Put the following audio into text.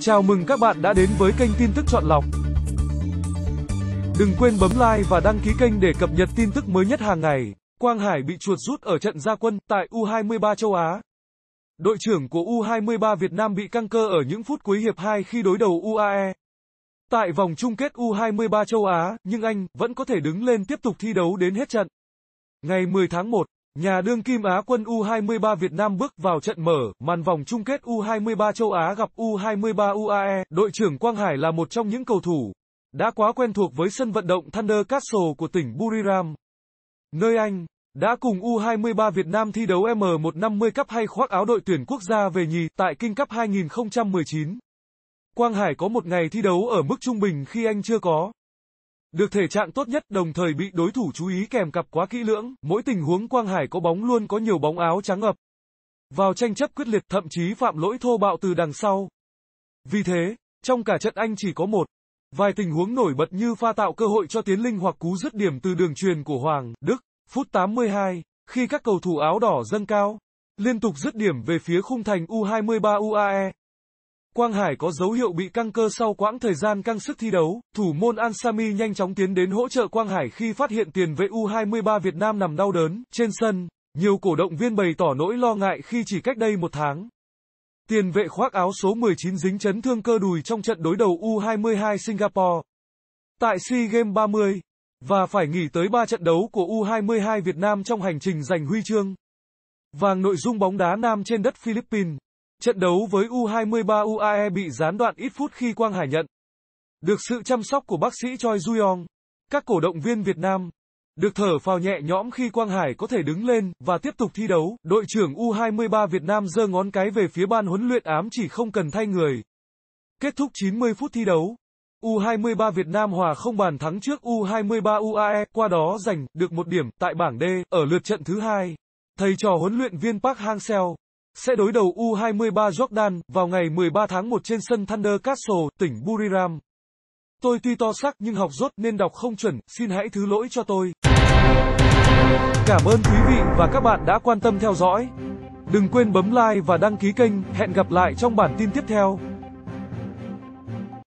Chào mừng các bạn đã đến với kênh tin tức chọn lọc. Đừng quên bấm like và đăng ký kênh để cập nhật tin tức mới nhất hàng ngày. Quang Hải bị chuột rút ở trận gia quân tại U23 châu Á. Đội trưởng của U23 Việt Nam bị căng cơ ở những phút cuối hiệp 2 khi đối đầu UAE. Tại vòng chung kết U23 châu Á, nhưng Anh vẫn có thể đứng lên tiếp tục thi đấu đến hết trận. Ngày 10 tháng 1, Nhà đương kim Á quân U23 Việt Nam bước vào trận mở, màn vòng chung kết U23 châu Á gặp U23 UAE, đội trưởng Quang Hải là một trong những cầu thủ đã quá quen thuộc với sân vận động Thunder Castle của tỉnh Buriram, nơi anh đã cùng U23 Việt Nam thi đấu M150 Cup hay khoác áo đội tuyển quốc gia về nhì tại King Cup 2019. Quang Hải có một ngày thi đấu ở mức trung bình khi anh chưa có được thể trạng tốt nhất đồng thời bị đối thủ chú ý kèm cặp quá kỹ lưỡng, mỗi tình huống Quang Hải có bóng luôn có nhiều bóng áo trắng ập. Vào tranh chấp quyết liệt thậm chí phạm lỗi thô bạo từ đằng sau. Vì thế, trong cả trận anh chỉ có một, vài tình huống nổi bật như pha tạo cơ hội cho Tiến Linh hoặc cú dứt điểm từ đường truyền của Hoàng, Đức, phút 82, khi các cầu thủ áo đỏ dâng cao, liên tục dứt điểm về phía khung thành U23 UAE. Quang Hải có dấu hiệu bị căng cơ sau quãng thời gian căng sức thi đấu, thủ môn Ansami nhanh chóng tiến đến hỗ trợ Quang Hải khi phát hiện tiền vệ U23 Việt Nam nằm đau đớn trên sân. Nhiều cổ động viên bày tỏ nỗi lo ngại khi chỉ cách đây một tháng. Tiền vệ khoác áo số 19 dính chấn thương cơ đùi trong trận đối đầu U22 Singapore. Tại SEA Games 30, và phải nghỉ tới 3 trận đấu của U22 Việt Nam trong hành trình giành huy chương. Vàng nội dung bóng đá nam trên đất Philippines. Trận đấu với U23 UAE bị gián đoạn ít phút khi Quang Hải nhận được sự chăm sóc của bác sĩ Choi Juyong, các cổ động viên Việt Nam được thở phào nhẹ nhõm khi Quang Hải có thể đứng lên và tiếp tục thi đấu. Đội trưởng U23 Việt Nam giơ ngón cái về phía ban huấn luyện ám chỉ không cần thay người. Kết thúc 90 phút thi đấu, U23 Việt Nam hòa không bàn thắng trước U23 UAE, qua đó giành được một điểm tại bảng D ở lượt trận thứ hai. Thầy trò huấn luyện viên Park Hang-seo sẽ đối đầu U23 Jordan vào ngày 13 tháng 1 trên sân Thunder Castle, tỉnh Buriram. Tôi tuy to sắc nhưng học rốt nên đọc không chuẩn, xin hãy thứ lỗi cho tôi. Cảm ơn quý vị và các bạn đã quan tâm theo dõi. Đừng quên bấm like và đăng ký kênh, hẹn gặp lại trong bản tin tiếp theo.